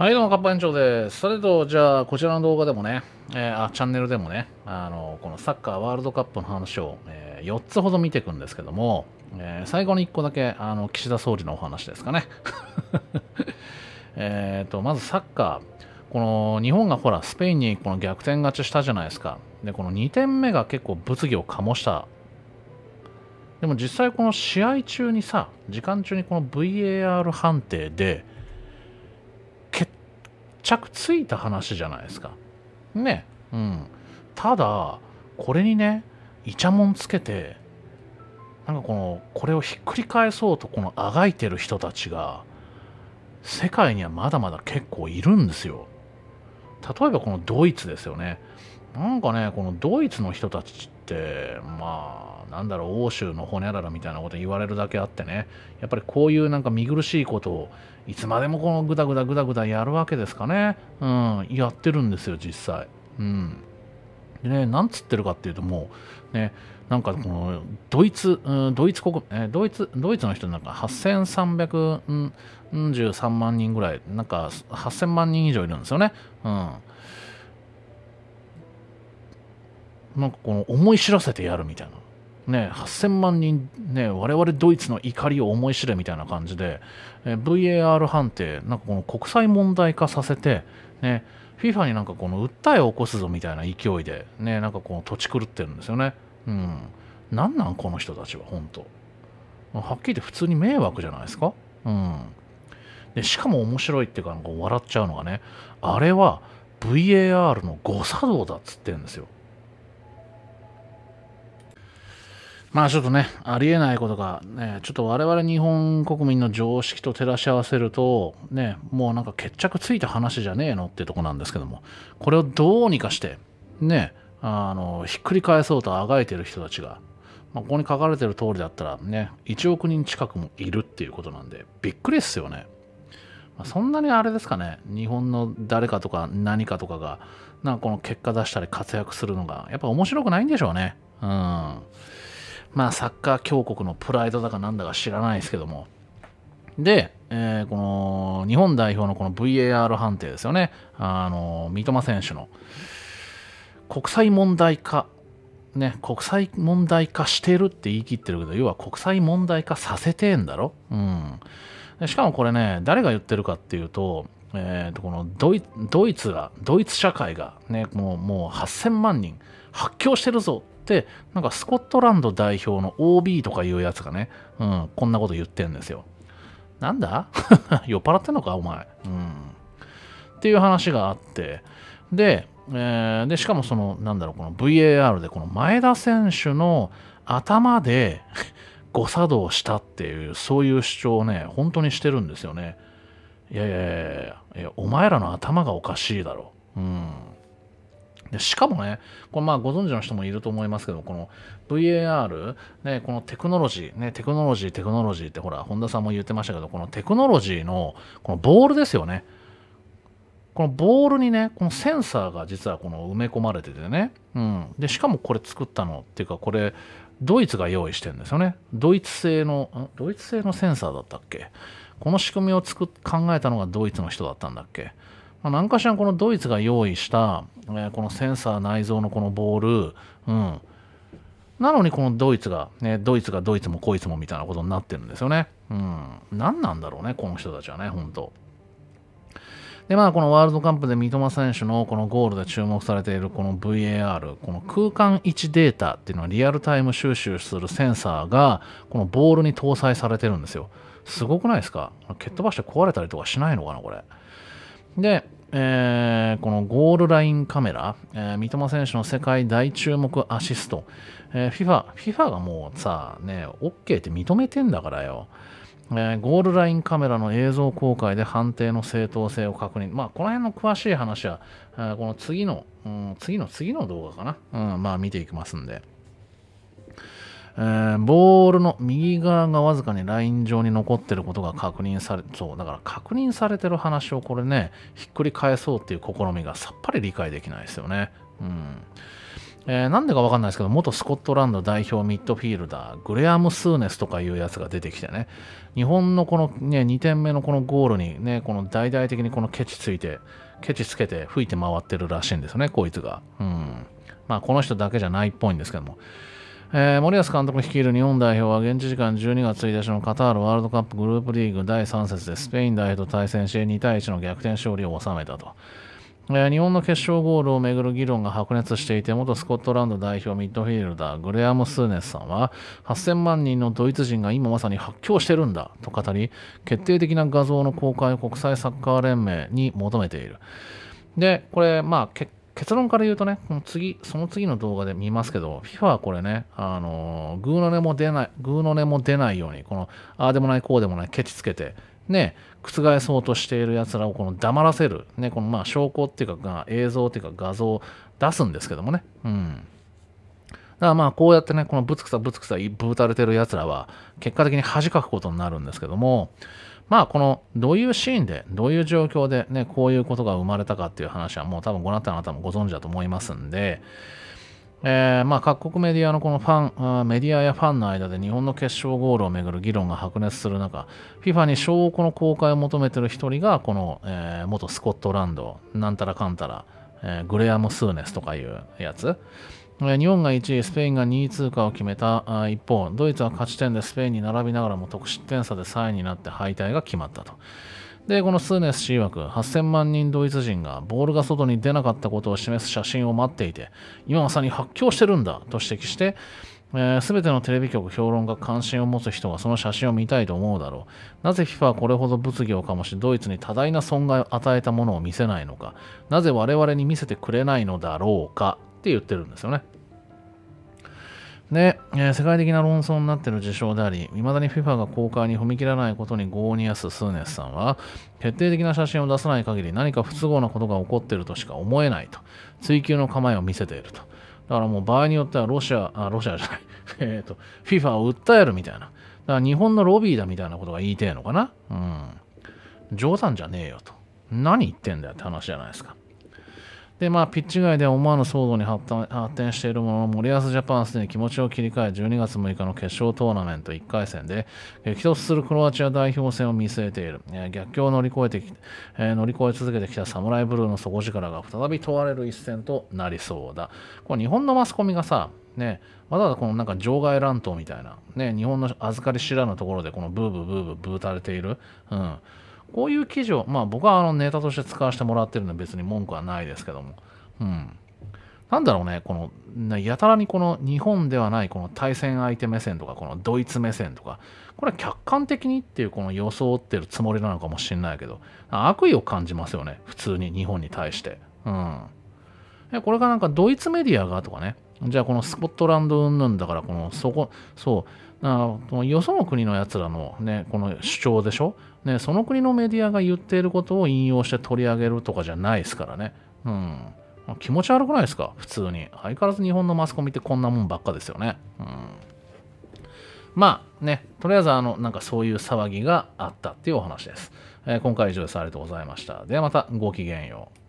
はい、どうも、カッパ園長です。それと、じゃあ、こちらの動画でもね、えー、あ、チャンネルでもね、あの、このサッカーワールドカップの話を、えー、4つほど見ていくんですけども、えー、最後の1個だけ、あの、岸田総理のお話ですかね。えっと、まずサッカー。この、日本がほら、スペインにこの逆転勝ちしたじゃないですか。で、この2点目が結構物議を醸した。でも実際この試合中にさ、時間中にこの VAR 判定で、着ついた話じゃないですか。ね。うん。ただ、これにね、イチャモンつけて、なんかこの、これをひっくり返そうと、このあがいてる人たちが、世界にはまだまだ結構いるんですよ。例えばこのドイツですよね。なんかね、このドイツの人たちてまあなんだろう欧州のほにゃららみたいなこと言われるだけあってねやっぱりこういうなんか見苦しいことをいつまでもこのグダグダグダグダやるわけですかねうんやってるんですよ実際うんでねなんつってるかっていうともうねなんかこのドイツ、うん、ドイツ国、えドイツ、ドイツの人なんか8313万人ぐらい、なんか8000万人以上いるんですよね。うん。なんかこの思い知らせてやるみたいな、ね、8000万人、ね、我々ドイツの怒りを思い知れみたいな感じで、え VAR 判定、なんかこの国際問題化させて、ね、FIFA になんかこの訴えを起こすぞみたいな勢いで、ね、なんかこの土地狂ってるんですよね。うん。なんなんこの人たちは、本当はっきり言って普通に迷惑じゃないですか。うん。で、しかも面白いっていうか、なんか笑っちゃうのがね、あれは VAR の誤作動だっつってるんですよ。まあちょっとね、ありえないことが、ね、ちょっと我々日本国民の常識と照らし合わせると、ね、もうなんか決着ついた話じゃねえのってとこなんですけども、これをどうにかして、ね、あの、ひっくり返そうとあがいてる人たちが、まあ、ここに書かれてる通りだったらね、1億人近くもいるっていうことなんで、びっくりっすよね。まあ、そんなにあれですかね、日本の誰かとか何かとかが、なんかこの結果出したり活躍するのが、やっぱ面白くないんでしょうね。うん。まあ、サッカー強国のプライドだかなんだか知らないですけども。で、えー、この日本代表のこの VAR 判定ですよね、あの三笘選手の国際問題化、ね、国際問題化してるって言い切ってるけど、要は国際問題化させてんだろ、うん、しかもこれね、誰が言ってるかっていうと、えー、とこのドイドイツが、ドイツ社会が、ね、もうもう8000万人発狂してるぞ、なんかスコットランド代表の OB とかいうやつがね、うん、こんなこと言ってんですよ。なんだ 酔っ払ってんのか、お前。うん。っていう話があって、で、えー、で、しかもその、なんだろう、この VAR で、この前田選手の頭で 誤作動したっていう、そういう主張をね、本当にしてるんですよね。いやいやいやいや、お前らの頭がおかしいだろ。うん。でしかもね、これまあご存知の人もいると思いますけど、この VAR、ね、このテクノロジー、ね、テクノロジー、テクノロジーってほら、本田さんも言ってましたけど、このテクノロジーのこのボールですよね。このボールにね、このセンサーが実はこの埋め込まれててね、うん。で、しかもこれ作ったのっていうか、これ、ドイツが用意してるんですよね。ドイツ製の、ドイツ製のセンサーだったっけこの仕組みを作っ考えたのがドイツの人だったんだっけま何かしらこのドイツが用意した、えこのセンサー内蔵のこのボール、うん、なのにこのドイツが、ね、ドイツがドイツもこいつもみたいなことになってるんですよね。うん。何なんだろうね、この人たちはね、本当で、まあ、このワールドカップで三笘選手のこのゴールで注目されているこの VAR、この空間位置データっていうのはリアルタイム収集するセンサーが、このボールに搭載されてるんですよ。すごくないですか蹴っ飛ばして壊れたりとかしないのかな、これ。で、えー、このゴールラインカメラ、えー、三笘選手の世界大注目アシスト、えー、FIFA、FIFA がもうさ、ね、OK って認めてんだからよ。えー、ゴールラインカメラの映像公開で判定の正当性を確認。まあ、この辺の詳しい話は、えー、この次の、うん、次の次の動画かな。うん、まあ、見ていきますんで。えー、ボールの右側がわずかにライン上に残ってることが確認され、そう、だから確認されてる話をこれね、ひっくり返そうっていう試みがさっぱり理解できないですよね。うん。えー、なんでかわかんないですけど、元スコットランド代表ミッドフィールダー、グレアム・スーネスとかいうやつが出てきてね、日本のこの、ね、2点目のこのゴールにね、この大々的にこのケチついて、ケチつけて吹いて回ってるらしいんですよね、こいつが。うん。まあ、この人だけじゃないっぽいんですけども。えー、森保監督率いる日本代表は現地時間12月1日のカタールワールドカップグループリーグ第3節でスペイン代表と対戦し2対1の逆転勝利を収めたと、えー、日本の決勝ゴールをめぐる議論が白熱していて元スコットランド代表ミッドフィールダーグレアム・スーネスさんは8000万人のドイツ人が今まさに発狂してるんだと語り決定的な画像の公開を国際サッカー連盟に求めているでこれまあ結結論から言うとね、この次、その次の動画で見ますけど、FIFA はこれね、あのー、グーの音も出ない、グーの音も出ないように、この、ああでもない、こうでもない、ケチつけて、ね、覆そうとしている奴らをこの黙らせる、ね、このまあ証拠っていうか、映像っていうか画像を出すんですけどもね、うん。だからまあこうやってね、このぶつくさぶつくさぶたれてる奴らは、結果的に恥かくことになるんですけども、まあこのどういうシーンでどういう状況でねこういうことが生まれたかっていう話はもう多分ごなたもご存知だと思いますんで、えまあ各国メディアのこのファンメディアやファンの間で日本の決勝ゴールをめぐる議論が白熱する中 FIFA に証拠の公開を求めてる一人がこの、え元スコットランドなんたらかんたら、えグレアム・スーネスとかいうやつ日本が1位、スペインが2位通過を決めた一方、ドイツは勝ち点でスペインに並びながらも得失点差で3位になって敗退が決まったと。で、このスーネス氏曰く、8000万人ドイツ人がボールが外に出なかったことを示す写真を待っていて、今まさに発狂してるんだと指摘して、す、えー、べ、てのテレビ局評論家関心を持つ人がその写真を見たいと思うだろう。なぜ FIFA はこれほど物議を醸し、ドイツに多大な損害を与えたものを見せないのか。なぜ我々に見せてくれないのだろうか。って言ってるんですよね。で、えー、世界的な論争になっている事象であり、未だに FIFA が公開に踏み切らないことにゴーニアス・スーネスさんは、決定的な写真を出さない限り何か不都合なことが起こっているとしか思えないと、追及の構えを見せていると。だからもう場合によってはロシア、あ、ロシアじゃない、えっ、と、FIFA を訴えるみたいな。だから日本のロビーだみたいなことが言いてえのかなうん。冗談じゃねえよと。何言ってんだよって話じゃないですか。で、まあ、ピッチ外で思わぬ騒動に発展しているものの、森保ジャパンはすでに気持ちを切り替え、12月6日の決勝トーナメント1回戦で、激突するクロアチア代表戦を見据えている。逆境を乗り越えてえ乗り越え続けてきたサムライブルーの底力が再び問われる一戦となりそうだ。これ日本のマスコミがさ、ね、わざわざこのなんか場外乱闘みたいな、ね、日本の預かり知らぬところでこのブーブーブーブーブーたれている。うんこういう記事を、まあ僕はあのネタとして使わせてもらってるので別に文句はないですけども。うん。なんだろうね、この、やたらにこの日本ではないこの対戦相手目線とか、このドイツ目線とか、これは客観的にっていうこの装ってるつもりなのかもしれないけど、悪意を感じますよね、普通に日本に対して。うん。これがなんかドイツメディアがとかね、じゃあこのスコットランド云々だから、このそこ、そう、あよその国のやつらの、ね、この主張でしょ、ね、その国のメディアが言っていることを引用して取り上げるとかじゃないですからね。うん、気持ち悪くないですか普通に。相変わらず日本のマスコミってこんなもんばっかですよね。うん、まあね、とりあえずあの、なんかそういう騒ぎがあったっていうお話です。えー、今回以上です。ありがとうございました。ではまた、ごきげんよう。